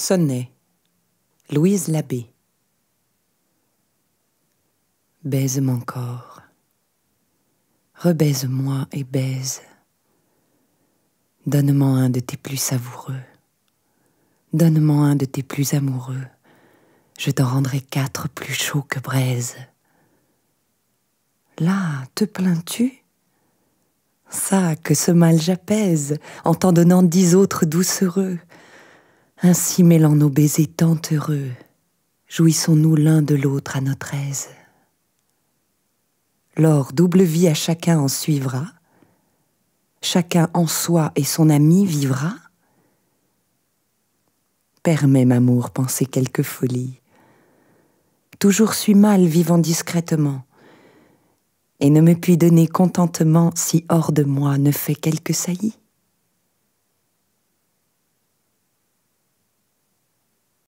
Sonnet Louise Labbé Baise mon corps, rebaise-moi et baise. Donne-moi un de tes plus savoureux, donne-moi un de tes plus amoureux, je t'en rendrai quatre plus chauds que braise. Là, te plains-tu Ça, que ce mal j'apaise en t'en donnant dix autres doucereux. Ainsi mêlant nos baisers tant heureux, jouissons-nous l'un de l'autre à notre aise. L'or double vie à chacun en suivra, chacun en soi et son ami vivra. Permets, m'amour, penser quelque folie. Toujours suis mal vivant discrètement, et ne me puis donner contentement si hors de moi ne fait quelque saillie.